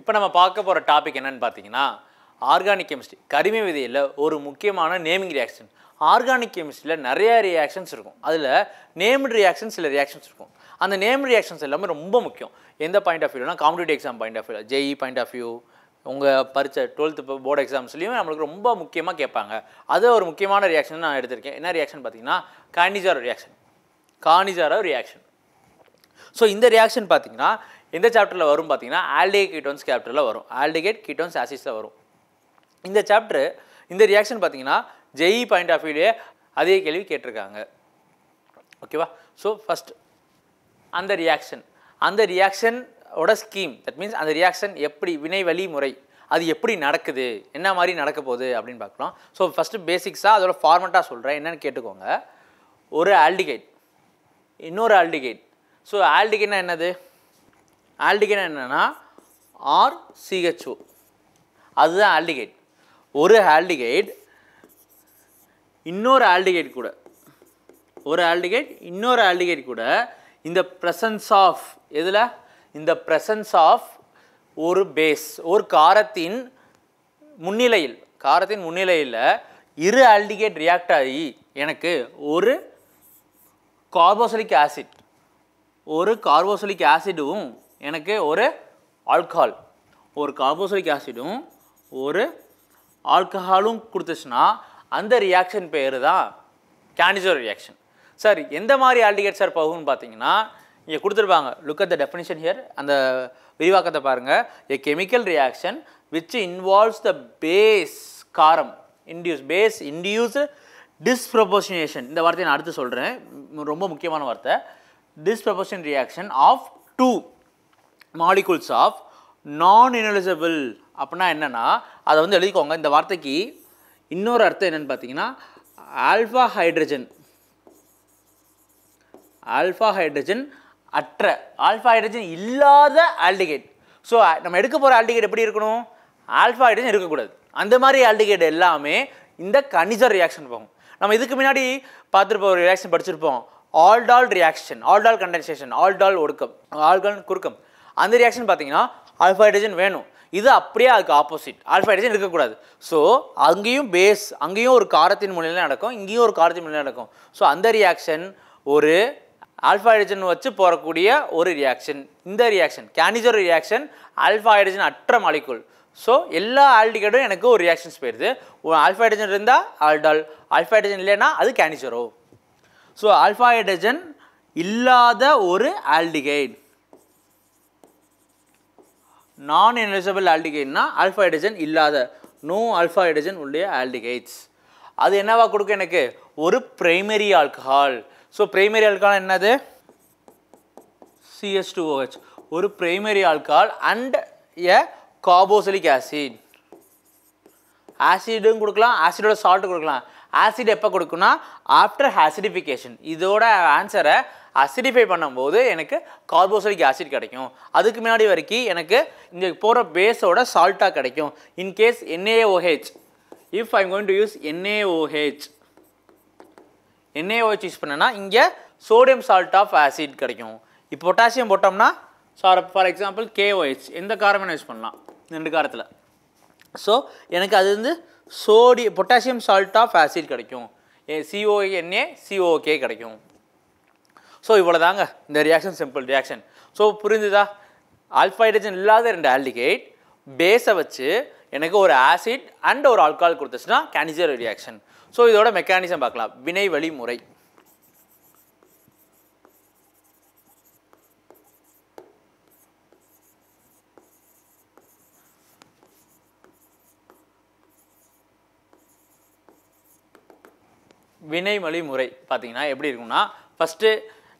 இப்போ நம்ம பார்க்க போகிற டாபிக் என்னென்னு பார்த்தீங்கன்னா ஆர்கானிக் கெமிஸ்ட்ரி கரிம விதியில் ஒரு முக்கியமான நேமிங் ரியாக்ஷன் ஆர்கானிக் கெமிஸ்ட்ரியில் நிறைய ரியாக்ஷன்ஸ் இருக்கும் அதில் நேம்டு ரியாக்ஷன் சில ரியாக்ஷன்ஸ் இருக்கும் அந்த நேம் ரியாக்ஷன்ஸ் எல்லாமே ரொம்ப முக்கியம் எந்த பாயிண்ட் ஆஃப் வியூனா competitive exam point of view JEE point of view உங்கள் பரிச்ச டுவெல்த்து போர்டு எக்ஸாம்ஸ்லையும் நம்மளுக்கு ரொம்ப முக்கியமாக கேட்பாங்க அது ஒரு முக்கியமான ரியாக்ஷன் நான் எடுத்திருக்கேன் என்ன ரியாக்ஷன் பார்த்தீங்கன்னா Cannizzaro reaction Cannizzaro reaction so இந்த ரியாக்ஷன் பார்த்தீங்கன்னா இந்த சாப்டரில் வரும் பார்த்தீங்கன்னா ஆல்டிகேட் கீட்டோன்ஸ் சாப்டரில் வரும் ஆல்டிகேட் கீட்டோன்ஸ் ஆசிஸில் வரும் இந்த சாப்டர் இந்த ரியாக்ஷன் பார்த்தீங்கன்னா ஜெய் பாயிண்ட் e ஆஃப் வியூலே அதே கேள்வி கேட்டிருக்காங்க ஓகேவா ஸோ ஃபஸ்ட் அந்த ரியாக்ஷன் அந்த ரியாக்ஷனோட ஸ்கீம் தட் மீன்ஸ் அந்த ரியாக்ஷன் எப்படி வினை வழி முறை அது எப்படி நடக்குது என்ன மாதிரி நடக்க போகுது அப்படின்னு பார்க்கலாம் ஸோ ஃபஸ்ட்டு பேசிக்ஸாக அதோட ஃபார்மெட்டாக சொல்கிறேன் என்னென்னு கேட்டுக்கோங்க ஒரு ஆல்டிகேட் இன்னொரு ஆல்டிகேட் ஸோ ஆல்டிகேட்னா என்னது ஆல்டிகேட் என்னென்னா ஆர் சிஹெச்ஓ அதுதான் ஆல்டிகேட் ஒரு ஆல்டிகேட் இன்னொரு ஆல்டிகேட் கூட ஒரு ஆல்டிகேட் இன்னொரு ஆல்டிகேட் கூட இந்த ப்ரெசன்ஸ் ஆஃப் எதில் இந்த ப்ரெசன்ஸ் ஆஃப் ஒரு பேஸ் ஒரு காரத்தின் முன்னிலையில் காரத்தின் முன்னிலையில் இரு ஆல்டிகேட் ரியாக்ட் ஆகி எனக்கு ஒரு கார்போசலிக் ஆசிட் ஒரு கார்போசலிக் ஆசிடும் எனக்கு ஒரு ஆல்கஹால் ஒரு கார்போசோலிக் ஆசிடும் ஒரு ஆல்கஹாலும் கொடுத்துச்சுன்னா அந்த ரியாக்ஷன் பேர் தான் கேண்டிசோர் ரியாக்ஷன் சார் எந்த மாதிரி ஆல்டிகேட் சார் போகும்னு பார்த்தீங்கன்னா இங்கே கொடுத்துருப்பாங்க look at the definition here அந்த விரிவாக்கத்தை பாருங்கள் a chemical reaction which involves the base காரம் இன்டியூஸ் பேஸ் இன்டியூஸ் டிஸ்ப்ரொபோஷனேஷன் இந்த வார்த்தையை நான் அடுத்து சொல்கிறேன் ரொம்ப முக்கியமான வார்த்தை disproportion reaction of two molecules of non enolizable அப்படின்னா என்னென்னா அதை வந்து எழுதிக்கோங்க இந்த வார்த்தைக்கு இன்னொரு அர்த்தம் என்னென்னு பார்த்தீங்கன்னா ஆல்ஃபா ஹைட்ரஜன் ஆல்ஃபா ஹைட்ரஜன் அற்ற ஆல்ஃபா ஹைட்ரஜன் இல்லாத ஆல்டிகேட் ஸோ நம்ம எடுக்க போகிற ஆல்டிகேட் எப்படி இருக்கணும் ஆல்ஃபா ஹைட்ரஜன் இருக்கக்கூடாது அந்த மாதிரி ஆல்டிகேட் எல்லாமே இந்த கனிஜ ரியாக்ஷன் போகும் நம்ம இதுக்கு முன்னாடி பார்த்துருப்போம் ஒரு ரியாக்ஷன் படிச்சிருப்போம் aldol reaction aldol condensation aldol ஒடுக்கம் ஆல்டால் குறுக்கம் அந்த ரியாக்ஷன் பார்த்தீங்கன்னா ஆல்ஃபா ஹைட்ரஜன் வேணும் இது அப்படியே அதுக்கு ஆப்போசிட் ஆல்ஃபா ஹைட்ரஜன் இருக்கக்கூடாது ஸோ அங்கேயும் பேஸ் அங்கேயும் ஒரு காரத்தின் மூலையில் நடக்கும் இங்கேயும் ஒரு காரத்தின் மூலியில் நடக்கும் ஸோ அந்த ரியாக்ஷன் ஒரு ஆல்ஃபா ஹைட்ரஜன் வச்சு போகக்கூடிய ஒரு ரியாக்ஷன் இந்த reaction Cannizzaro reaction alpha hydrogen அற்ற மலைக்குள் ஸோ எல்லா ஆல்டிகேடும் எனக்கு ஒரு ரியாக்ஷன்ஸ் போயிடுது ஆல்ஃபா ஹைட்ரஜன் இருந்தால் ஆல்டால் ஆல்ஃபா ஹைட்ரஜன் இல்லைன்னா அது கேனிஜரோ ஸோ ஆல்ஃபா ஹைட்ரஜன் இல்லாத ஒரு ஆல்டிகைட் நான் எலிஜிபிள் ஆல்டிகைட்னா அல்ஃபா ஹைட்ரஜன் இல்லாத நோ அல்ஃபா ஹைட்ரஜன் உள்ளே ஆல்டிகைட்ஸ் அது என்னவா கொடுக்கும் எனக்கு ஒரு primary alcohol so primary alcohol என்னது சிஎஸ் டூ ஓஹெச் ஒரு primary alcohol and a carboxylic acid ஆசிடும் கொடுக்கலாம் ஆசிடோட சால்ட்டு கொடுக்கலாம் ஆசிட் எப்போ கொடுக்குன்னா ஆஃப்டர் ஆசிடிஃபிகேஷன் இதோட ஆன்சரை அசிடிஃபை பண்ணும்போது எனக்கு கார்போசலிக் ஆசிட் கிடைக்கும் அதுக்கு முன்னாடி வரைக்கும் எனக்கு இங்கே போகிற பேஸோட சால்ட்டாக கிடைக்கும் in case N A O H if I'm goin to use N A O H N A O H use பண்ணேன்னா இங்கே சோடியம் சால்ட் ஆஃப் ஆசிட் கிடைக்கும் இப்போ பொட்டாசியம் போட்டோம்னா சார் ஃபார் எக்ஸாம்பிள் கேஓஹெச் எந்த காரம் யூஸ் பண்ணலாம் ரெண்டு காரத்தில் ஸோ எனக்கு அது வந்து சோடி பொட்டாசியம் சால்ட் ஆஃப் ஆசிட் கிடைக்கும் ஏ சிஓஎன்ஏ சிஓகே கிடைக்கும் ஸோ இவ்வளோ தாங்க இந்த ரியாக்ஷன் சிம்பிள் ரியாக்ஷன் ஸோ புரிஞ்சுதா ஆல்ஃபைட்ரஜன் இல்லாத ரெண்டு ஆல்டிகேட் பேஸை வச்சு எனக்கு ஒரு ஆசிட் அண்ட் ஒரு ஆல்கால் கொடுத்துச்சுன்னா கேனிஜர் ரியாக்ஷன் ஸோ இதோட மெக்கானிசம் பார்க்கலாம் வினை வழிமுறை வினை வழிமுறை பார்த்தீங்கன்னா எப்படி இருக்கும்னா ஃபஸ்ட்டு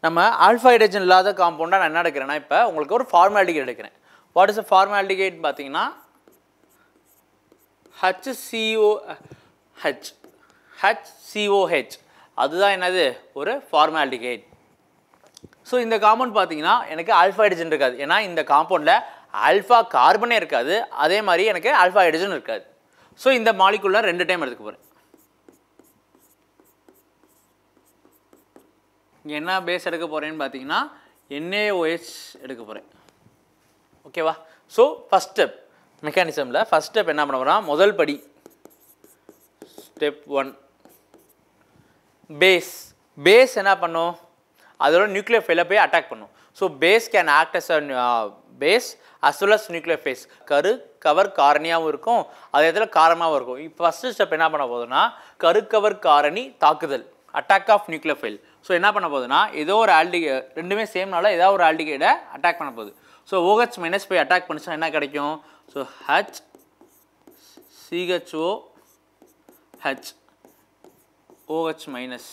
நம்ம ஆல்ஃபா ஹைட்ரஜன் இல்லாத காம்பவுண்டாக நான் என்ன எடுக்கிறேன்னா இப்போ உங்களுக்கு ஒரு ஃபார்மாலிட்டிகேட் எடுக்கிறேன் வாட் இஸ் அ ஃபார்மாலிட்டிகேட் பார்த்தீங்கன்னா ஹச்சிஓ ஹச் சிஓஹெச் அதுதான் என்னது ஒரு ஃபார்மாலிட்டிகேட் ஸோ இந்த காம்பவுண்ட் பார்த்தீங்கன்னா எனக்கு ஆல்ஃபா ஹைட்ரஜன் இருக்காது ஏன்னா இந்த காம்பவுண்டில் ஆல்ஃபா கார்பனே இருக்காது அதே மாதிரி எனக்கு ஆல்ஃபா ஹைட்ரஜன் இருக்காது ஸோ இந்த மாலிகுலர் ரெண்டு டைம் எடுத்துக்க போகிறேன் இங்கே என்ன பேஸ் எடுக்க போகிறேன்னு பார்த்தீங்கன்னா என்ஏஓஹெச் எடுக்க போகிறேன் ஓகேவா ஸோ ஃபஸ்ட் ஸ்டெப் மெக்கானிசமில் ஃபஸ்ட் ஸ்டெப் என்ன பண்ண போகிறோம் முதல் படி ஸ்டெப் ஒன் பேஸ் பேஸ் என்ன பண்ணும் அதோட நியூக்ளியர் ஃபெயிலை போய் அட்டாக் பண்ணும் so base can act as a base as well as nucleophile கரு கவர் காரணியாகவும் இருக்கும் அதே இதில் காரமாகவும் இருக்கும் இப்போ ஃபஸ்ட்டு ஸ்டெப் என்ன பண்ண போதுன்னா கரு கவர் காரணி தாக்குதல் attack of nucleophile so என்ன பண்ண போகுதுன்னா ஏதோ ஒரு ஆல்டிகே ரெண்டுமே சேம்னால ஏதாவது ஒரு ஆல்டிகேடை அட்டாக் பண்ண போகுது ஸோ ஓஹெச் மைனஸ் போய் அட்டாக் பண்ணிச்சுன்னா என்ன கிடைக்கும் so H C H O H O H minus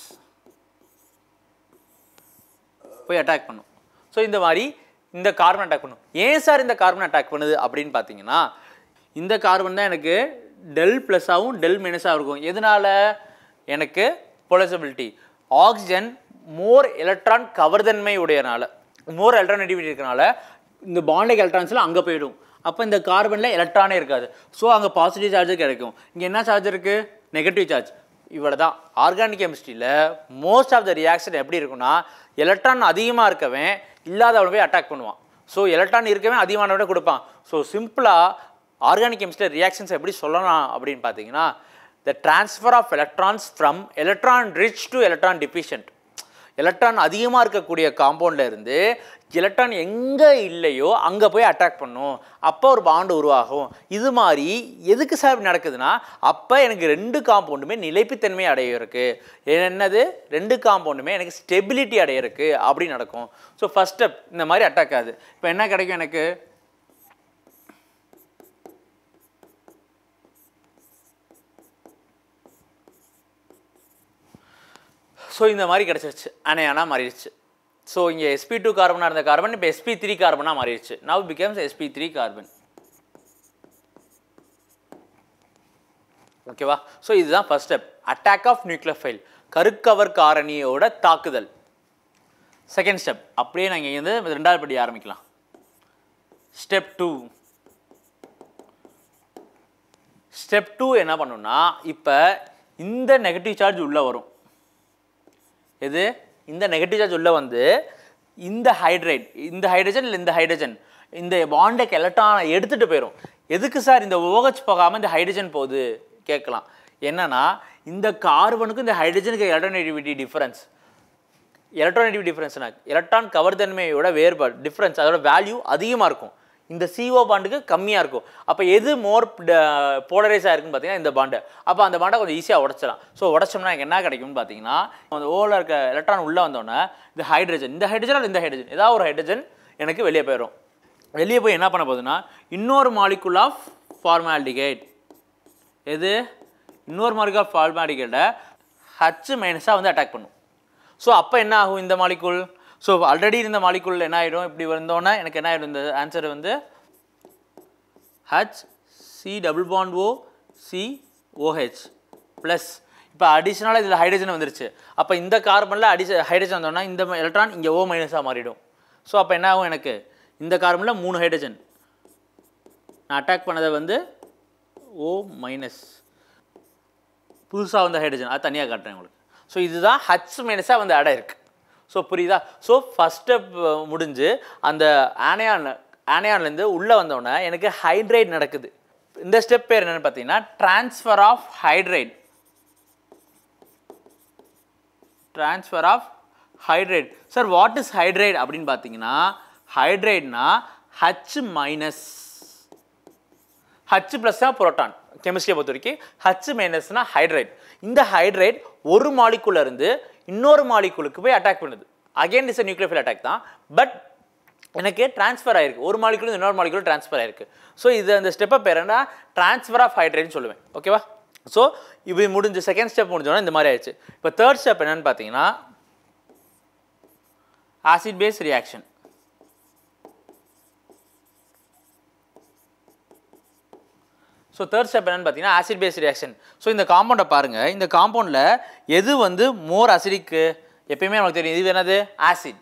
போய் அட்டாக் பண்ணும் ஸோ இந்த மாதிரி இந்த கார்பன் அட்டாக் பண்ணும் ஏன் சார் இந்த கார்பன் அட்டாக் பண்ணுது அப்படின்னு பார்த்தீங்கன்னா இந்த கார்பன் தான் எனக்கு டெல் ப்ளஸ்ஸாகவும் டெல் மைனஸாகவும் இருக்கும் எதனால் எனக்கு பொலசபிலிட்டி ஆக்சிஜன் மோர் எலக்ட்ரான் கவர்தன்மை உடையனால மோர் எலக்ட்ரானேட்டிவிட்டி இருக்கிறனால இந்த பாண்டிக் எலக்ட்ரான்ஸ்லாம் அங்கே போயிடும் அப்போ இந்த கார்பனில் எலக்ட்ரானே இருக்காது ஸோ அங்கே பாசிட்டிவ் சார்ஜ் கிடைக்கும் இங்கே என்ன சார்ஜ் இருக்குது நெகட்டிவ் சார்ஜ் இவ்வளோ தான் ஆர்கானிக் கெமிஸ்ட்ரியில் மோஸ்ட் ஆஃப் த ரியாக்ஷன் எப்படி இருக்குன்னா எலக்ட்ரான் அதிகமாக இருக்கவன் இல்லாதவனை போய் அட்டாக் பண்ணுவான் ஸோ எலக்ட்ரான் இருக்கவே அதிகமானவனே கொடுப்பான் ஸோ சிம்பிளாக ஆர்கானிக் கெமிஸ்ட்ரியில் ரியாக்ஷன்ஸ் எப்படி சொல்லலாம் அப்படின்னு பார்த்தீங்கன்னா the transfer of electrons from electron rich to electron deficient electron அதிகமாக இருக்கக்கூடிய காம்பவுண்டில் இருந்து எலக்ட்ரான் எங்கே இல்லையோ அங்கே போய் அட்டாக் பண்ணும் அப்போ ஒரு பாண்டு உருவாகும் இது மாதிரி எதுக்கு சார் நடக்குதுன்னா அப்போ எனக்கு ரெண்டு காம்பவுண்டுமே நிலைப்புத்தன்மை அடைய இருக்குது என்னது ரெண்டு காம்பவுண்டுமே எனக்கு ஸ்டெபிலிட்டி அடைய இருக்குது அப்படி நடக்கும் ஸோ ஃபஸ்ட் ஸ்டெப் இந்த மாதிரி அட்டாக் ஆகுது இப்போ என்ன கிடைக்கும் எனக்கு ஸோ இந்த மாதிரி கிடச்சிருச்சு அணையானா மாறிடுச்சு ஸோ இங்கே எஸ்பி டூ கார்பனாக இருந்த கார்பன் இப்போ எஸ்பி த்ரீ கார்பனாக மாறிடுச்சு now becomes S P three carbon ஓகேவா ஸோ இதுதான் first step attack of file கருக்கவர் காரணியோட தாக்குதல் செகண்ட் ஸ்டெப் அப்படியே நாங்கள் இங்கேருந்து ரெண்டாவது படி ஆரம்பிக்கலாம் ஸ்டெப் டூ ஸ்டெப் டூ என்ன பண்ணுன்னா இப்போ இந்த நெகட்டிவ் சார்ஜ் உள்ளே வரும் எது இந்த நெகட்டிவ் சார்ஜ் உள்ளே வந்து இந்த ஹைட்ரைட் இந்த ஹைட்ரஜன் இல்லை இந்த ஹைட்ரஜன் இந்த பாண்டை எலக்ட்ரானை எடுத்துகிட்டு போயிடும் எதுக்கு சார் இந்த ஓகச் போகாமல் இந்த ஹைட்ரஜன் போகுது கேட்கலாம் என்னென்னா இந்த கார்பனுக்கும் இந்த ஹைட்ரஜனுக்கு எலக்ட்ரானேட்டிவிட்டி டிஃப்ரென்ஸ் எலக்ட்ரானேட்டிவ் டிஃப்ரென்ஸ்னா எலக்ட்ரான் தன்மையோட வேறுபாடு டிஃப்ரென்ஸ் அதோட வேல்யூ அதிகமாக இருக்கும் இந்த சிஓ பாண்டுக்கு கம்மியாக இருக்கும் அப்போ எது மோர் போலரைஸாக இருக்குன்னு பார்த்தீங்கன்னா இந்த பாண்டு அப்போ அந்த பாண்டை கொஞ்சம் ஈஸியாக உடச்சிடலாம் ஸோ உடச்சோம்னா என்ன கிடைக்கும்னு பார்த்தீங்கன்னா அந்த ஓவில் இருக்க எலக்ட்ரான் உள்ளே வந்தோடனே இந்த ஹைட்ரஜன் இந்த ஹைட்ரஜன் இந்த ஹைட்ரஜன் ஏதாவது ஒரு ஹைட்ரஜன் எனக்கு வெளியே போயிடும் வெளியே போய் என்ன பண்ண போகுதுன்னா இன்னொரு மாலிகுல் ஆஃப் ஃபார்மாலிகேட் எது இன்னொரு மாலிகுல் ஆஃப் ஃபார்மாலிகேட்டை ஹச் மைனஸாக வந்து அட்டாக் பண்ணும் ஸோ அப்போ என்ன ஆகும் இந்த மாலிகுல் ஸோ ஆல்ரெடி இருந்த மாலிகுல் என்ன ஆகிடும் இப்படி வந்தோன்னா எனக்கு என்ன ஆகிடும் இந்த ஆன்சர் வந்து H C double bond O C O H plus இப்போ அடிஷ்னலாக இதில் ஹைட்ரஜன் வந்துருச்சு அப்போ இந்த கார்பனில் அடிஷ ஹைட்ரஜன் வந்தோன்னா இந்த எலக்ட்ரான் இங்கே ஓ மைனஸாக மாறிடும் ஸோ அப்போ என்ன ஆகும் எனக்கு இந்த கார்பனில் மூணு ஹைட்ரஜன் நான் அட்டாக் பண்ணதை வந்து ஓ மைனஸ் புதுசாக வந்த ஹைட்ரஜன் அது தனியாக காட்டுறேன் உங்களுக்கு ஸோ இதுதான் ஹச் மைனஸாக வந்து அடை இருக்குது ஸோ புரியுதா ஸோ ஃபஸ்ட் ஸ்டெப் முடிஞ்சு அந்த ஆனையான் ஆனையான்லேருந்து உள்ளே வந்தோடனே எனக்கு ஹைட்ரைட் நடக்குது இந்த ஸ்டெப் பேர் என்னென்னு பார்த்தீங்கன்னா transfer of hydride transfer of hydride sir what is hydride அப்படின்னு பார்த்தீங்கன்னா ஹைட்ரைட்னா ஹச் மைனஸ் ஹச் தான் புரோட்டான் கெமிஸ்ட்ரியை பொறுத்த வரைக்கும் ஹச் மைனஸ்னா ஹைட்ரைட் இந்த ஹைட்ரைட் ஒரு மாலிக்குள்ளேருந்து இன்னொரு மாலிகுலுக்கு போய் அட்டாக் பண்ணுது again is a nuclear attack தான் பட் எனக்கு ட்ரான்ஸ்ஃபர் ஆயிருக்கு ஒரு மாலிகுலும் இன்னொரு மாலிகுலும் ட்ரான்ஸ்ஃபர் ஆயிருக்கு ஸோ இது அந்த ஸ்டெப்பை பேர் என்ன ஆஃப் ஹைட்ரேட்னு சொல்லுவேன் ஓகேவா ஸோ இப்படி முடிஞ்ச செகண்ட் ஸ்டெப் முடிஞ்சோன்னா இந்த மாதிரி ஆயிடுச்சு இப்போ தேர்ட் ஸ்டெப் என்னன்னு பார்த்தீங்கன்னா acid base reaction so third step என்னென்னு பார்த்தீங்கன்னா ஆசிட் பேஸ் ரியாக்ஷன் ஸோ இந்த காம்பவுண்டை பாருங்கள் இந்த காம்பவுண்டில் எது வந்து மோர் அசிடிக்கு எப்பயுமே நமக்கு தெரியும் இது என்னது ஆசிட்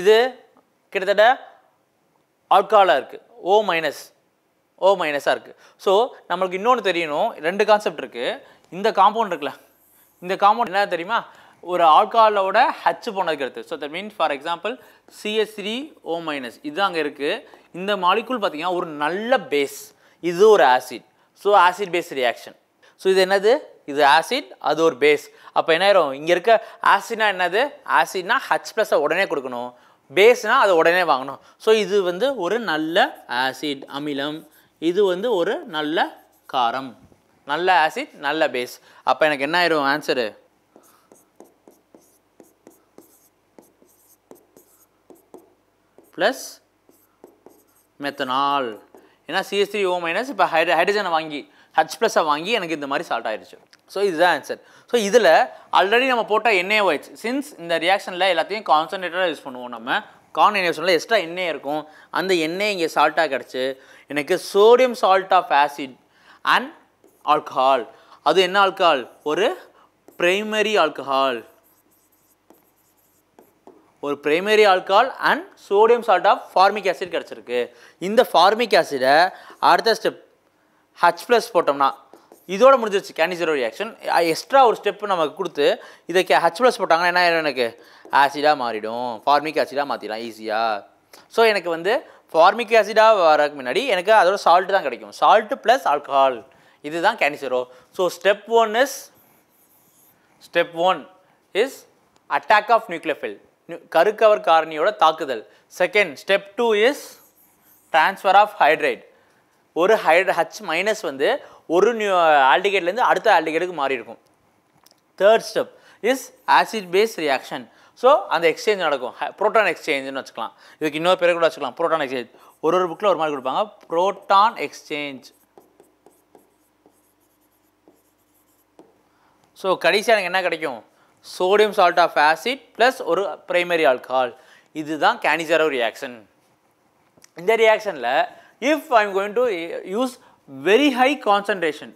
இது கிட்டத்தட்ட ஆல்காலாக இருக்குது ஓ மைனஸ் ஓ மைனஸாக இருக்குது ஸோ நம்மளுக்கு இன்னொன்று தெரியணும் ரெண்டு கான்செப்ட் இருக்குது இந்த காம்பவுண்ட் இருக்குல்ல இந்த காம்பவுண்ட் என்ன தெரியுமா ஒரு ஆல்கஹாலோட ஹச் போனதுக்கு எடுத்து so that means for example C H three O minus இது அங்கே இருக்குது இந்த மாலிகுல் பார்த்திங்கன்னா ஒரு நல்ல பேஸ் இது ஒரு acid so acid base reaction so இது என்னது இது ஆசிட் அது ஒரு பேஸ் அப்போ என்ன ஆயிரும் இங்கே இருக்க ஆசிட்னா என்னது ஆசிட்னா ஹச் ப்ளஸை உடனே கொடுக்கணும் பேஸ்னால் அதை உடனே வாங்கணும் ஸோ இது வந்து ஒரு நல்ல ஆசிட் அமிலம் இது வந்து ஒரு நல்ல காரம் நல்ல ஆசிட் நல்ல பேஸ் அப்போ எனக்கு என்ன ஆயிரும் ஆன்சரு ப்ளஸ் மெத்தனால் ஏன்னா சிஎஸ் த்ரீ ஓ மைனஸ் இப்போ ஹைட் ஹைட்ரஜனை வாங்கி ஹச் ப்ளஸை வாங்கி எனக்கு இந்த மாதிரி சால்ட் ஆயிடுச்சு ஸோ இதுதான் ஆன்சர் ஸோ இதில் ஆல்ரெடி நம்ம போட்டால் எண்ணெய் ஒயிட்ஸ் சின்ஸ் இந்த ரியாக்ஷனில் எல்லாத்தையும் கான்சன்ட்ரேட்டாக யூஸ் பண்ணுவோம் நம்ம கார்ன் எண்ணெய் எக்ஸ்ட்ரா எண்ணெய் இருக்கும் அந்த எண்ணெய் இங்கே சால்ட்டாக கிடச்சி எனக்கு sodium salt of acid and alcohol அது என்ன ஆல்கஹால் ஒரு பிரைமரி ஆல்கஹால் ஒரு primary alcohol and sodium salt of formic acid கிடச்சிருக்கு இந்த ஃபார்மிக் ஆசிடை அடுத்த ஸ்டெப் ஹச் ப்ளஸ் போட்டோம்னா இதோட முடிஞ்சிருச்சு கேனிசரோ ரியாக்ஷன் எக்ஸ்ட்ரா ஒரு ஸ்டெப் நமக்கு கொடுத்து இதை கே ஹச் ப்ளஸ் போட்டாங்கன்னா என்ன எனக்கு ஆசிடாக மாறிடும் ஃபார்மிக் ஆசிடாக மாற்றிடலாம் ஈஸியாக ஸோ எனக்கு வந்து ஃபார்மிக் ஆசிடாக வரக்கு முன்னாடி எனக்கு அதோட சால்ட்டு தான் கிடைக்கும் சால்ட்டு ப்ளஸ் ஆல்கஹால் இதுதான் Cannizzaro so step one is step one is attack of nucleophile கருக்கவர் காரணியோட தாக்குதல் second step two is transfer of hydride ஒரு ஹைட் ஹச் மைனஸ் வந்து ஒரு நியூ ஆல்டிகேட்லேருந்து அடுத்த ஆல்டிகேட்டுக்கு மாறி இருக்கும் third step is acid base reaction so அந்த எக்ஸ்சேஞ்ச் நடக்கும் ப்ரோட்டான் எக்ஸ்சேஞ்சுன்னு வச்சுக்கலாம் இதுக்கு இன்னொரு பேர் கூட வச்சுக்கலாம் ப்ரோட்டான் எக்ஸ்சேஞ்ச் ஒரு ஒரு புக்கில் ஒரு மாதிரி கொடுப்பாங்க ப்ரோட்டான் எக்ஸ்சேஞ்ச் ஸோ கடைசியாக எனக்கு என்ன கிடைக்கும் sodium salt of acid plus ஒரு பிரைமரி ஆல்கால் இதுதான் கேனிசரோ ரியாக்ஷன் இந்த ரியாக்ஷனில் if I'm going to use very high concentration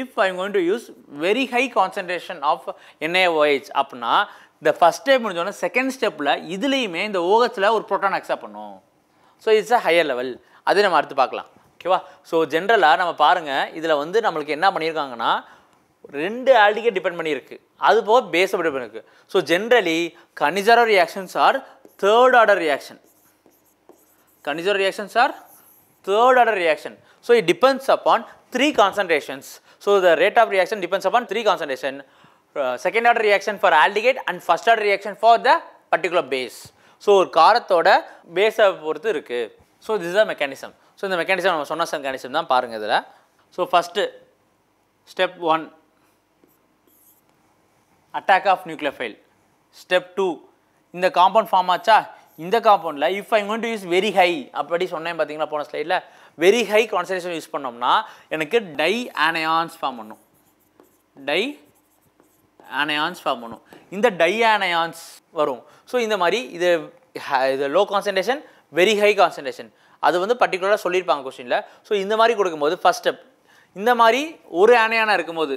if I'm going to use very high concentration of N A O H அப்படின்னா இந்த ஃபஸ்ட் ஸ்டெப் முடிஞ்சோடனே செகண்ட் ஸ்டெப்பில் இதுலேயுமே இந்த ஓகத்தில் ஒரு ப்ரோட்டான் அக்செப்ட் பண்ணும் so it's a higher level அதே நம்ம அடுத்து பார்க்கலாம் ஓகேவா ஸோ ஜென்ரலாக நம்ம பாருங்கள் இதில் வந்து நம்மளுக்கு என்ன பண்ணியிருக்காங்கன்னா ரெண்டு ஆல்டிகே டிபெண்ட் பண்ணியிருக்கு அது போக பேஸ் அப்படி பண்ணிருக்கு so generally Cannizzaro reactions are third order reaction Cannizzaro reactions are third order reaction so it depends upon three concentrations so the rate of reaction depends upon three concentration second order reaction for aldehyde and first order reaction for the particular base so ஒரு காரத்தோட பேஸை பொறுத்து இருக்குது so this தான் mechanism so இந்த mechanism நம்ம சொன்ன mechanism தான் பாருங்கள் இதில் so first step one attack of nucleophile step two இந்த காம்பவுண்ட் ஃபார்ம் ஆச்சா இந்த காம்பவுண்டில் if I goin to use very high அப்படி சொன்னேன் பார்த்தீங்களா போன ஸ்லைடில் வெரி ஹை கான்சன்ட்ரேஷன் யூஸ் பண்ணோம்னா எனக்கு டை ஆனையான்ஸ் ஃபார்ம் பண்ணும் டை ஆனயான்ஸ் ஃபார்ம் பண்ணும் இந்த டை ஆனையான்ஸ் வரும் ஸோ இந்த மாதிரி இது இது low concentration very high concentration அது வந்து பர்டிகுலராக சொல்லியிருப்பாங்க கொஸ்டினில் ஸோ இந்த மாதிரி கொடுக்கும்போது ஃபஸ்ட் ஸ்டெப் இந்த மாதிரி ஒரு ஆனையானா இருக்கும்போது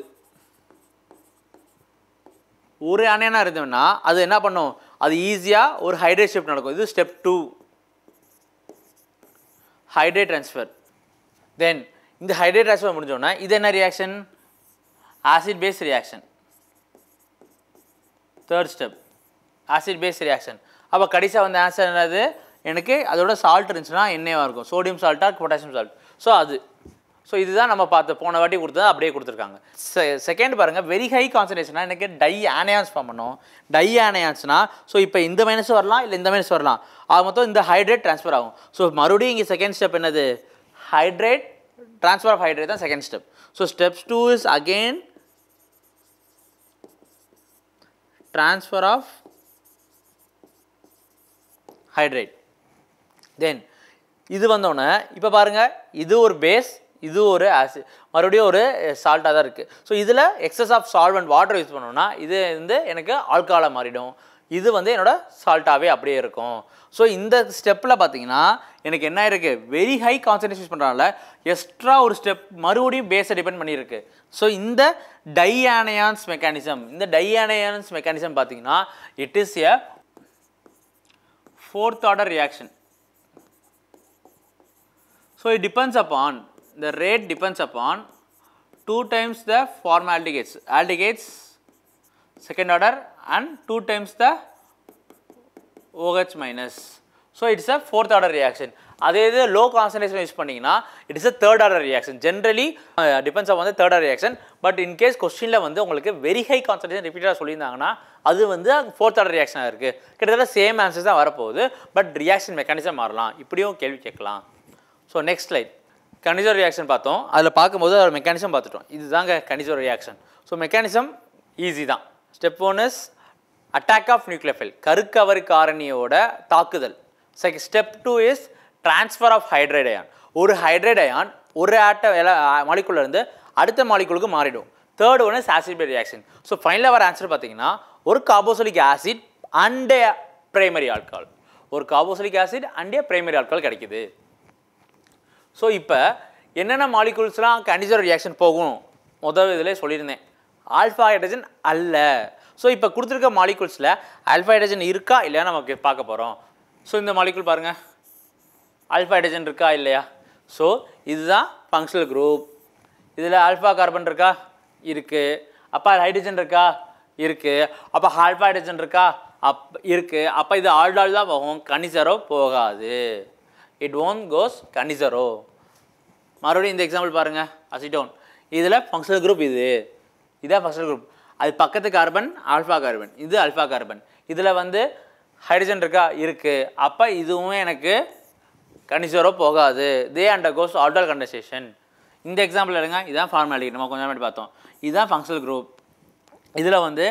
ஒரு அணையனாக இருந்தோம்னா அது என்ன பண்ணும் அது ஈஸியாக ஒரு ஹைட்ரேட் ஷிஃப்ட் நடக்கும் இது step two hydride transfer then இந்த ஹைட்ரேட் ட்ரான்ஸ்ஃபர் முடிஞ்சோன்னா இது என்ன reaction acid base reaction third step acid base reaction அப்போ கடைசியாக வந்து ஆன்சர் என்னது எனக்கு அதோட சால்ட் இருந்துச்சுன்னா எண்ணெயாக இருக்கும் சோடியம் சால்ட்டாக பொட்டாசியம் சால்ட் ஸோ அது ஸோ இதுதான் நம்ம பார்த்து போன வாட்டி கொடுத்தது அப்படியே கொடுத்துருக்காங்க செ செகண்ட் பாருங்கள் வெரி ஹை கான்சன்ட்ரேஷனாக எனக்கு டை ஆனையான்ஸ் ஃபார்ம் டை ஆனையான்ஸ்னா ஸோ இப்போ இந்த மைனஸ் வரலாம் இல்லை இந்த மைனஸ் வரலாம் அது மொத்தம் இந்த ஹைட்ரேட் ட்ரான்ஸ்ஃபர் ஆகும் ஸோ மறுபடியும் இங்கே செகண்ட் ஸ்டெப் என்னது ஹைட்ரேட் ட்ரான்ஸ்ஃபர் ஆஃப் ஹைட்ரேட் தான் second step so steps two is again transfer of hydride then இது வந்தோடனே இப்போ பாருங்கள் இது ஒரு பேஸ் இது ஒரு ஆசிட் மறுபடியும் ஒரு சால்ட்டாக தான் இருக்குது ஸோ இதில் excess of solvent water use பண்ணோம்னா இது வந்து எனக்கு ஆல்காலாக மாறிடும் இது வந்து என்னோடய சால்ட்டாகவே அப்படியே இருக்கும் ஸோ இந்த ஸ்டெப்பில் பார்த்தீங்கன்னா எனக்கு என்ன இருக்குது வெரி ஹை கான்சன்ட்ரேஷன் யூஸ் பண்ணுறதுனால எக்ஸ்ட்ரா ஒரு ஸ்டெப் மறுபடியும் பேஸை டிபெண்ட் பண்ணியிருக்கு ஸோ இந்த டையானயான்ஸ் மெக்கானிசம் இந்த டையானயான்ஸ் மெக்கானிசம் பார்த்தீங்கன்னா it is a fourth order reaction so it depends upon the rate depends upon 2 times the form aldehydes, aldehydes second order and 2 times the OH minus. So, it is a fourth order reaction. அதே இது low concentration use பண்ணிங்கன்னா it's a third order reaction generally depends of வந்து third order reaction but in case கொஸ்டினில் வந்து உங்களுக்கு very high concentration ரிப்பீட்டாக சொல்லியிருந்தாங்கன்னா அது வந்து ஃபோர்த் ஆர்டர் ரியாக்ஷனாக இருக்குது கிட்டத்தட்ட சேம் ஆன்சர்ஸ் தான் வரப்போகுது பட் ரியாக்ஷன் மெக்கானிசம் மாறலாம் இப்படியும் கேள்வி கேட்கலாம் so next slide Cannizzaro reaction பார்த்தோம் அதில் பார்க்கும்போது அதோட மெக்கானிசம் பார்த்துட்டோம் இதுதாங்க Cannizzaro reaction so mechanism easy தான் step one is attack of nucleophile கருக்கவர் காரணியோட தாக்குதல் செக் step two is transfer of hydride ion ஒரு ஹைட்ரைட் அயான் ஒரு ஆட்ட மாலிகுலேருந்து அடுத்த மாலிகுலுக்கு மாறிடும் third one is acid reaction so ஃபைனலாக வர ஆன்சர் பார்த்தீங்கன்னா ஒரு carboxylic acid and primary alcohol ஒரு காபோசலிக் ஆசிட் அண்ட் பிரைமரி ஆட்கால் கிடைக்குது ஸோ இப்போ என்னென்ன மாலிகூல்ஸ்லாம் கனிஜர் ரியாக்ஷன் போகும் முதல் இதில் சொல்லியிருந்தேன் ஆல்ஃபா ஹைட்ரஜன் அல்ல ஸோ இப்போ கொடுத்துருக்க மாலிகூல்ஸில் ஆல்ஃபா ஹைட்ரஜன் இருக்கா இல்லையா நமக்கு பார்க்க போகிறோம் ஸோ இந்த மாலிகூல் பாருங்கள் ஆல்ஃபா ஹைட்ரஜன் இருக்கா இல்லையா ஸோ இதுதான் ஃபங்க்ஷனல் குரூப் இதில் ஆல்ஃபா கார்பன் இருக்கா இருக்குது அப்போ ஹைட்ரஜன் இருக்கா இருக்குது அப்போ ஆல்ஃபா ஹைட்ரஜன் இருக்கா அப் இருக்குது அப்போ இது ஆல்டால் தான் போகும் கனிசரோ போகாது இட் ஒன் கோஸ் கண்டிசரோ மறுபடியும் இந்த எக்ஸாம்பிள் பாருங்கள் அசிட்டோன் இதில் ஃபங்க்ஷனல் குரூப் இது இதான் ஃபங்க்ஷனல் குரூப் அது பக்கத்து கார்பன் ஆல்ஃபா கார்பன் இது அல்ஃபா கார்பன் இதில் வந்து ஹைட்ரஜன் இருக்கா இருக்குது அப்போ இதுவும் எனக்கு கண்டிசரோ போகாது they undergoes aldol condensation இந்த எக்ஸாம்பிள் எடுங்க இதுதான் ஃபார்மாலிட்டி நம்ம கொஞ்சம் நேரம் பார்த்தோம் இதுதான் ஃபங்க்ஷனல் குரூப் இதில் வந்து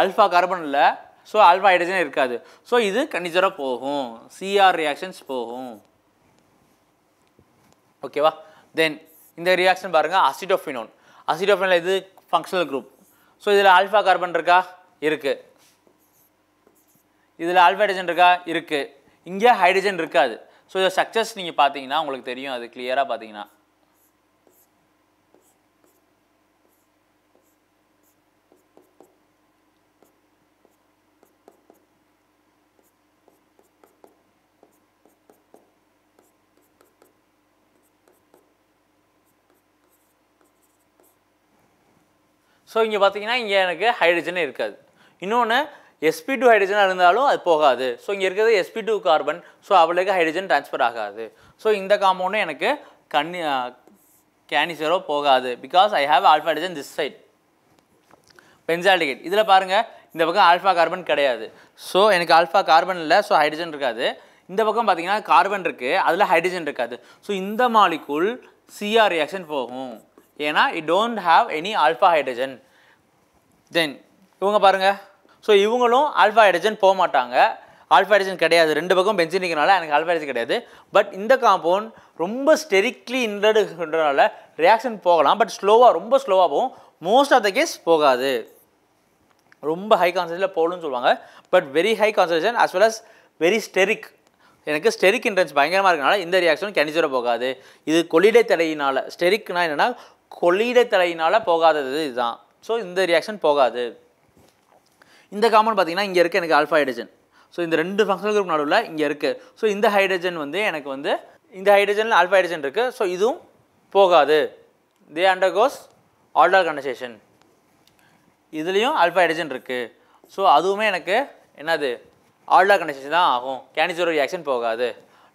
அல்ஃபா கார்பன் இல்லை ஸோ ஆல்ஃபா ஹைட்ரஜன் இருக்காது ஸோ இது கண்டிச்சராக போகும் சிஆர் ரியாக்ஷன்ஸ் போகும் ஓகேவா தென் இந்த ரியாக்ஷன் பாருங்கள் அசிடோஃபினோன் அசிடோஃபினில் இது ஃபங்க்ஷனல் குரூப் ஸோ இதில் ஆல்ஃபா கார்பன் இருக்கா இருக்குது இதில் ஆல்ஃபைட்ரஜன் இருக்கா இருக்குது இங்கே ஹைட்ரஜன் இருக்காது ஸோ இதை சக்ஸஸ் நீங்கள் பார்த்தீங்கன்னா உங்களுக்கு தெரியும் அது கிளியராக பார்த்தீங்கன்னா ஸோ இங்கே பார்த்தீங்கன்னா இங்கே எனக்கு ஹைட்ரஜனே இருக்காது இன்னொன்று எஸ்பி டூ ஹைட்ரஜனாக இருந்தாலும் அது போகாது ஸோ இங்கே இருக்கிறது எஸ்பி டூ கார்பன் ஸோ அவளுக்கு ஹைட்ரஜன் ட்ரான்ஸ்ஃபர் ஆகாது ஸோ இந்த காம்பவுண்டும் எனக்கு கண்ணி கேனிசரோ போகாது because I have alpha hydrogen this side benzaldehyde இதில் பாருங்கள் இந்த பக்கம் ஆல்ஃபா கார்பன் கிடையாது ஸோ எனக்கு ஆல்ஃபா கார்பன் இல்லை ஸோ ஹைட்ரஜன் இருக்காது இந்த பக்கம் பார்த்தீங்கன்னா கார்பன் இருக்குது அதில் ஹைட்ரஜன் இருக்காது ஸோ இந்த மாலிக்குள் சிஆர் ரியாக்ஷன் போகும் ஏன்னா it don't have any alpha hydrogen then இவங்க பாருங்கள் ஸோ இவங்களும் ஆல்ஃபா ஹைட்ரஜன் போக மாட்டாங்க ஆல்ஃபா ஹைட்ரஜன் கிடையாது ரெண்டு பக்கம் பென்சினிக்கனால எனக்கு ஆல்ஃபா ஹைட்ரஜன் கிடையாது பட் இந்த காம்பவுண்ட் ரொம்ப ஸ்டெரிக்லி இன்றதுனால ரியாக்ஷன் போகலாம் பட் ஸ்லோவாக ரொம்ப ஸ்லோவாக போகும் மோஸ்ட் ஆஃப் த கேஸ் போகாது ரொம்ப ஹை கான்சன்ட்ரேஷனில் போகணும்னு சொல்லுவாங்க but very high concentration as well as very steric எனக்கு ஸ்டெரிக் இன்ட்ரன்ஸ் பயங்கரமாக இருக்கனால இந்த ரியாக்ஷன் கணிச்சுர போகாது இது கொலிடை தடையினால் ஸ்டெரிக்னா என்னென்னா கொள்ளிட தலையினால் போகாதது இதுதான் ஸோ இந்த ரியாக்ஷன் போகாது இந்த காமன் பார்த்திங்கன்னா இங்கே இருக்க எனக்கு ஆல்ஃபா ஹைட்ரஜன் ஸோ இந்த ரெண்டு ஃபங்க்ஷனல் குரூப் நடுவில் இங்கே இருக்குது ஸோ இந்த ஹைட்ரஜன் வந்து எனக்கு வந்து இந்த ஹைட்ரஜனில் ஆல்ஃபா ஹைட்ரஜன் இருக்குது ஸோ இதுவும் போகாது தே அண்டர் கோஸ் ஆல்டர் கண்டசேஷன் இதுலேயும் ஆல்ஃபா ஹைட்ரஜன் இருக்குது ஸோ அதுவுமே எனக்கு என்னது ஆல்டர் கண்டசேஷன் தான் ஆகும் கேனிசோரோ ரியாக்ஷன் போகாது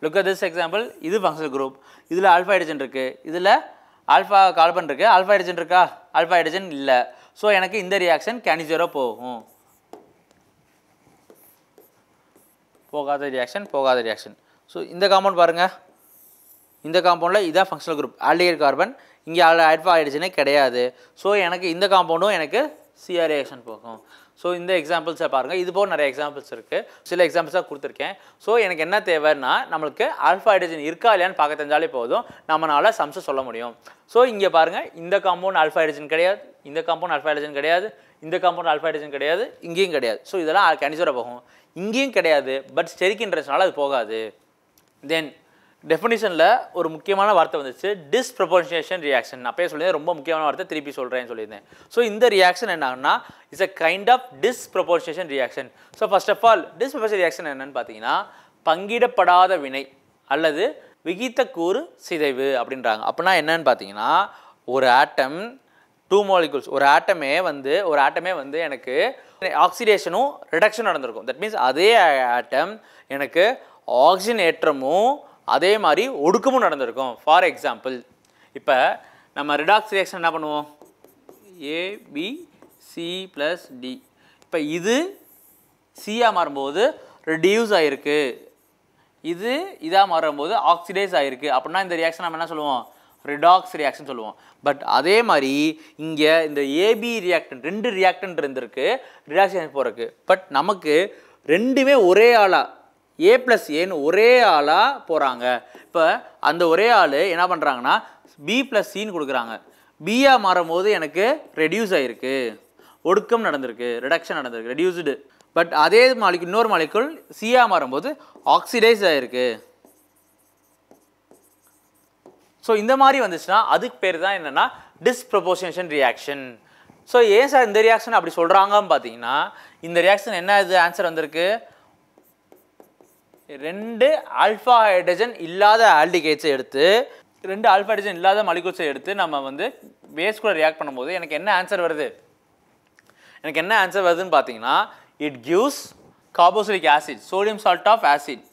லுக் அட் திஸ் எக்ஸாம்பிள் இது ஃபங்க்ஷனல் குரூப் இதில் ஆல்ஃபா ஹைட்ரஜன் இருக்குது இதில் ஆல்ஃபா கார்பன் இருக்குது ஆல்ஃபா ஹைட்ரஜன் இருக்கா ஆல்ஃபா ஹைட்ரஜன் இல்லை ஸோ எனக்கு இந்த ரியாக்ஷன் கேனிசரோ போகும் போகாத ரியாக்ஷன் போகாத ரியாக்ஷன் ஸோ இந்த காம்பவுண்ட் பாருங்கள் இந்த காம்பவுண்டில் இதான் ஃபங்க்ஷனல் குரூப் ஆல்டிகர் கார்பன் இங்கே ஆல்ஃபா ஹைட்ரஜனே கிடையாது ஸோ எனக்கு இந்த காம்பவுண்டும் எனக்கு சிஆர் ரியாக்ஷன் போகும் ஸோ இந்த எக்ஸாம்பிள்ஸை பாருங்கள் இது போக நிறைய எக்ஸாம்பிள்ஸ் இருக்குது சில எக்ஸாம்பிள்ஸாக கொடுத்துருக்கேன் ஸோ எனக்கு என்ன தேவைன்னா நம்மளுக்கு ஆல்ஃபா ஹைட்ரஜன் இருக்கா இல்லையான்னு பார்க்க தெரிஞ்சாலே போதும் நம்மளால் சம்ஸை சொல்ல முடியும் ஸோ இங்கே பாருங்கள் இந்த காம்பவுண்ட் ஆல்ஃபா ஹைட்ரஜன் கிடையாது இந்த காம்பவுண்ட் ஆல்ஃபா ஹைட்ரஜன் கிடையாது இந்த காம்பவுண்ட் ஆல்ஃபா ஹைட்ரஜன் கிடையாது இங்கேயும் கிடையாது ஸோ இதெல்லாம் கேன்சராக போகும் இங்கேயும் கிடையாது பட் ஸ்டெரிக்கின்றதுனால அது போகாது தென் டெஃபினிஷனில் ஒரு முக்கியமான வார்த்தை வந்துச்சு டிஸ்ப்ரொபோஷியேஷன் ரியாக்ஷன் அப்பயே சொல்லியிருந்தேன் ரொம்ப முக்கியமான வார்த்தை திருப்பி சொல்கிறேன்னு சொல்லியிருந்தேன் ஸோ இந்த ரியாக்ஷன் என்னன்னா is a kind of disproportionation reaction so first of all disproportion reaction என்னென்னு பார்த்தீங்கன்னா பங்கிடப்படாத வினை அல்லது விகித்த கூறு சிதைவு அப்படின்றாங்க அப்படின்னா என்னன்னு பார்த்தீங்கன்னா ஒரு ஆட்டம் டூ மாலிகுல்ஸ் ஒரு ஆட்டமே வந்து ஒரு ஆட்டமே வந்து எனக்கு ஆக்சிடேஷனும் ரிடக்ஷனும் நடந்திருக்கும் தட் மீன்ஸ் அதே ஆட்டம் எனக்கு ஆக்சிஜன் ஏற்றமும் அதே மாதிரி ஒடுக்கமும் நடந்திருக்கும் ஃபார் எக்ஸாம்பிள் இப்போ நம்ம ரிடாக்ஸ் ரியாக்ஷன் என்ன பண்ணுவோம் சி ப்ளஸ் டி இப்போ இது சியாக மாறும்போது ரெடியூஸ் ஆகிருக்கு இது இதாக மாறும்போது ஆக்சிடைஸ் ஆகிருக்கு அப்படின்னா இந்த ரியாக்ஷன் நம்ம என்ன சொல்லுவோம் ரிடாக்ஸ் ரியாக்ஷன் சொல்லுவோம் பட் அதே மாதிரி இங்கே இந்த ஏபி ரியாக்டன் ரெண்டு ரியாக்டன் இருந்திருக்கு ரிடாக்ஸ் போகிறதுக்கு பட் நமக்கு ரெண்டுமே ஒரே ஆளாக ஏ ப்ளஸ் ஏன்னு ஒரே ஆளாக போகிறாங்க இப்போ அந்த ஒரே ஆள் என்ன பண்ணுறாங்கன்னா பி ப்ளஸ் சின்னு கொடுக்குறாங்க பியாக மாறும்போது எனக்கு ரெடியூஸ் ஆகிருக்கு ஒடுக்கம் நடந்திருக்கு ரிடக்ஷன் நடந்திருக்கு ரெடியூஸ்டு பட் அதே மாலிக்கு இன்னொரு மாலிக்குள் சியாக மாறும்போது ஆக்சிடைஸ் ஆகிருக்கு ஸோ இந்த மாதிரி வந்துச்சுன்னா அதுக்கு பேர் தான் என்னென்னா டிஸ்ப்ரப்போர்ஷனேஷன் ரியாக்ஷன் ஸோ ஏன் சார் இந்த ரியாக்ஷன் அப்படி சொல்கிறாங்கன்னு பார்த்தீங்கன்னா இந்த ரியாக்ஷன் என்ன இது ஆன்சர் வந்திருக்கு ரெண்டு ஆல்ஃபா ஹைட்ரஜன் இல்லாத ஆல்டிகேட்ஸை எடுத்து ரெண்டு ஆல்ஃபா ஹைட்ரஜன் இல்லாத மலிகூட்ஸை எடுத்து நம்ம வந்து வேஸ் கூட ரியாக்ட் பண்ணும்போது எனக்கு என்ன ஆன்சர் வருது எனக்கு என்ன ஆன்சர் வருதுன்னு பார்த்தீங்கன்னா it gives carboxylic acid sodium salt of acid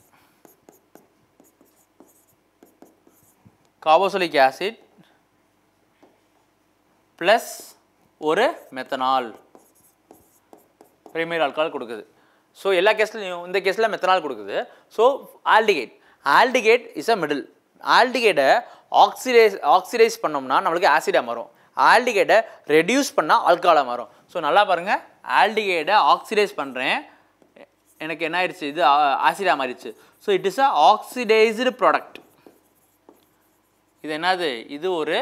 carboxylic acid plus ஒரு மெத்தனால் பிரைமரி ஆல்கால் கொடுக்குது ஸோ எல்லா கேஸ்லையும் இந்த கேஸில் மெத்தனால் கொடுக்குது so aldehyde aldehyde is a middle ஆல்டிகேட்டை ஆக்சிடைஸ் ஆக்சிடைஸ் பண்ணோம்னா நம்மளுக்கு ஆசிடாக மாறும் ஆல்டிகேட்டை ரெடியூஸ் பண்ணால் ஆல்காலாக மாறும் ஸோ நல்லா பாருங்கள் ஆல்டிகேட்டை ஆக்சிடைஸ் பண்ணுறேன் எனக்கு என்ன ஆயிடுச்சு இது ஆசிடாக மாறிடுச்சு so it is a oxidised product இது என்னது இது ஒரு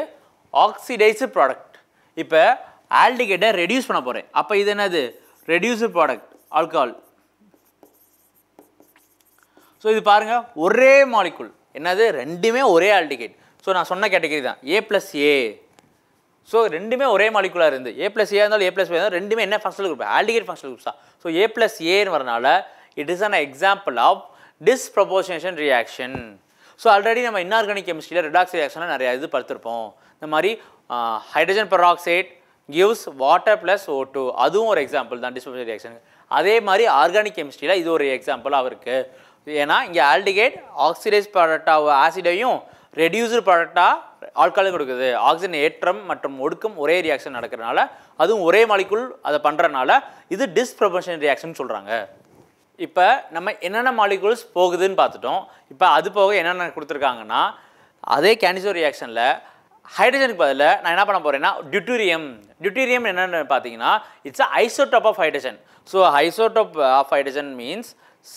ஆக்சிடைஸ்டு ப்ராடக்ட் இப்போ ஆல்டிகேட்டை ரெடியூஸ் பண்ண போகிறேன் அப்போ இது என்னது ரெடியூஸ்டு ப்ராடக்ட் ஆல்கஹால் ஸோ இது பாருங்கள் ஒரே மாலிக்குள் என்னது ரெண்டுமே ஒரே ஆல்டிகேட் ஸோ நான் சொன்ன கேட்டகரி தான் ஏ ப்ளஸ் ஏ ஸோ ரெண்டுமே ஒரே மாலிகுலாக இருந்து ஏ ப்ளஸ் ஏ இருந்தாலும் ஏ ப்ளஸ் பி இருந்தாலும் ரெண்டுமே என்ன functional group aldehyde functional group தான் ஸோ ஏ ப்ளஸ் ஏன்னு வரனால it is an example of disproportionation reaction so already நம்ம இன்ஆர்கானிக் கெமிஸ்ட்ரியில் ரிடாக்ஸ் ரியாக்ஷனாக நிறையா இது படுத்திருப்போம் இந்த மாதிரி hydrogen peroxide gives water plus O two அதுவும் ஒரு எக்ஸாம்பிள் தான் டிஸ்போசல் ரியாக்ஷன் அதே மாதிரி ஆர்கானிக் கெமிஸ்ட்ரியில் இது ஒரு எக்ஸாம்பிளாக இருக்குது ஏன்னா இங்கே ஆல்டிகேட் ஆக்சிடைஸ் ப்ராடக்டாக ஆசிடையும் ரெடியூஸ்டு ப்ராடக்டாக ஆட்காலும் கொடுக்குது ஆக்சிஜன் ஏற்றம் மற்றும் ஒடுக்கம் ஒரே ரியாக்ஷன் நடக்கிறனால அதுவும் ஒரே மாளிக்குள் அதை பண்ணுறனால இது டிஸ்ப்ரபோஷன் ரியாக்ஷன் சொல்கிறாங்க இப்போ நம்ம என்னென்ன மாலிகுல்ஸ் போகுதுன்னு பார்த்துட்டோம் இப்போ அது போக என்னென்ன கொடுத்துருக்காங்கன்னா அதே கேன்சர் ரியாக்ஷனில் ஹைட்ரஜனுக்கு பதில் நான் என்ன பண்ண போகிறேன்னா டியூட்டீரியம் டியூட்டீரியம் என்னென்னு பார்த்தீங்கன்னா it's isotope of hydrogen so isotope of hydrogen means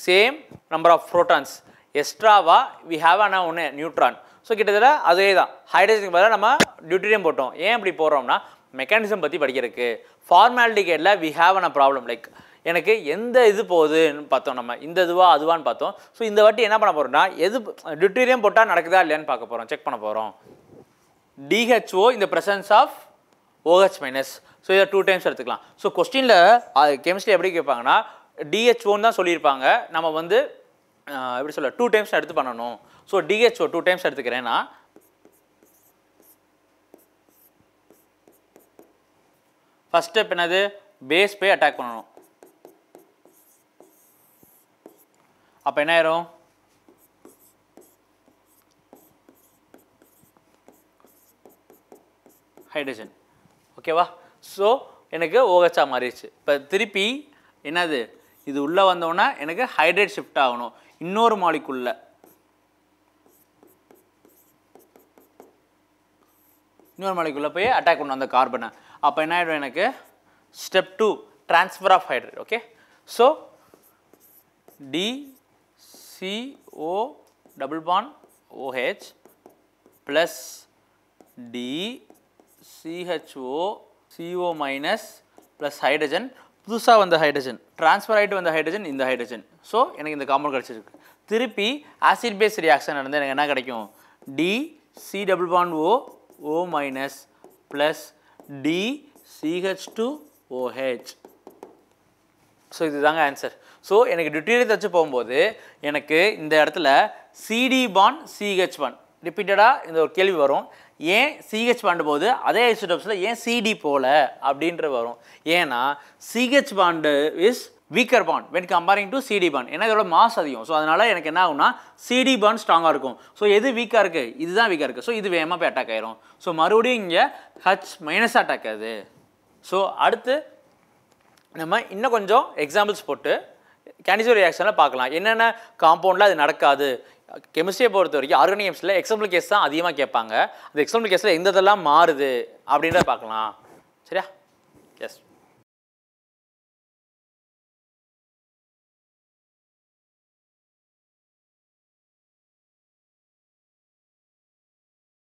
same number of protons எக்ஸ்ட்ராவா வி ஹாவ் ஆனால் ஒன்று நியூட்ரான் ஸோ கிட்டத்தட்ட அதே தான் ஹைட்ரஜனுக்கு பதிலாக நம்ம டியூட்டீரியம் போட்டோம் ஏன் இப்படி போடுறோம்னா மெக்கானிசம் பற்றி படிக்கிறதுக்கு ஃபார்மாலிட்டி கேட்டில் we have an a problem like எனக்கு எந்த இது போகுதுன்னு பார்த்தோம் நம்ம இந்த இதுவா அதுவான்னு பார்த்தோம் ஸோ இந்த வாட்டி என்ன பண்ண போகிறோம்னா எது டியூட்டீரியம் போட்டால் நடக்குதா இல்லையான்னு பார்க்க போகிறோம் செக் பண்ண போகிறோம் டிஹெச்ஓ இந்த presence of OH minus so இதை டூ டைம்ஸ் எடுத்துக்கலாம் ஸோ கொஸ்டினில் கெமிஸ்ட்ரி எப்படி கேட்பாங்கன்னா டிஹெச்ஓன்னு தான் சொல்லியிருப்பாங்க நம்ம வந்து எப்படி சொல்ல டூ டைம்ஸ் எடுத்து பண்ணணும் ஸோ டிஹெச்ஓ டூ டைம்ஸ் எடுத்துக்கிறேன்னா ஃபஸ்ட் ஸ்டெப் என்னது பேஸ் போய் அட்டாக் பண்ணணும் அப்போ என்ன ஆயிரும் ஹைட்ரஜன் ஓகேவா ஸோ எனக்கு ஓகச்சா மாறிடுச்சு இப்போ திருப்பி என்னது இது உள்ளே வந்தோன்னா எனக்கு ஹைட்ரேட் ஷிஃப்ட் ஆகணும் இன்னொரு மாலிக்குள்ள இன்னொரு மாலிக்குள்ள போய் அட்டாக் பண்ணும் அந்த கார்பனை அப்போ என்ன ஆகிடும் எனக்கு step two transfer of hydride okay so D double bond OH plus D CHO CO minus plus hydrogen புதுசாக வந்த ஹைட்ரஜன் ட்ரான்ஸ்ஃபர் ஆகிட்டு வந்த ஹைட்ரஜன் இந்த ஹைட்ரஜன் ஸோ எனக்கு இந்த காம்பவுண்ட் கிடச்சிருக்கு திருப்பி ஆசிட் பேஸ் ரியாக்ஷன் நடந்து எனக்கு என்ன கிடைக்கும் D C double bond O O minus plus D CH two OH so இது தாங்க ஆன்சர் ஸோ எனக்கு டிட்டீரியல் தச்சு போகும்போது எனக்கு இந்த இடத்துல சிடி பான் சிஹெச் பான் ரிப்பீட்டடாக இந்த ஒரு கேள்வி வரும் ஏன் சிஹெச் பாண்டு போகுது அதே ஐசோடோப்ஸில் ஏன் சிடி போகல அப்படின்ற வரும் ஏன்னா CH bond is weaker bond when comparing to CD bond எனக்கு இதோட மாஸ் அதிகம் ஸோ அதனால் எனக்கு என்ன ஆகும்னா சிடி பாண்ட் ஸ்ட்ராங்காக இருக்கும் ஸோ எது வீக்காக இருக்குது இதுதான் வீக்காக இருக்குது ஸோ இது வேகமாக போய் அட்டாக் ஆயிரும் ஸோ மறுபடியும் இங்கே ஹச் மைனஸ் அட்டாக் ஆகுது ஸோ அடுத்து நம்ம இன்னும் கொஞ்சம் எக்ஸாம்பிள்ஸ் போட்டு கேண்டிசோ ரியாக்ஷனில் பார்க்கலாம் என்னென்ன காம்பவுண்டில் அது நடக்காது கெமிஸ்ட்ரியை பொறுத்த வரைக்கும் ஆர்கானிக்ஸில் எக்ஸாம்பிள் கேஸ் தான் அதிகமாக கேட்பாங்க அந்த எக்ஸாம்பிள் கேஸில் எந்ததெல்லாம் இதெல்லாம் மாறுது அப்படின்றத பார்க்கலாம் சரியா எஸ்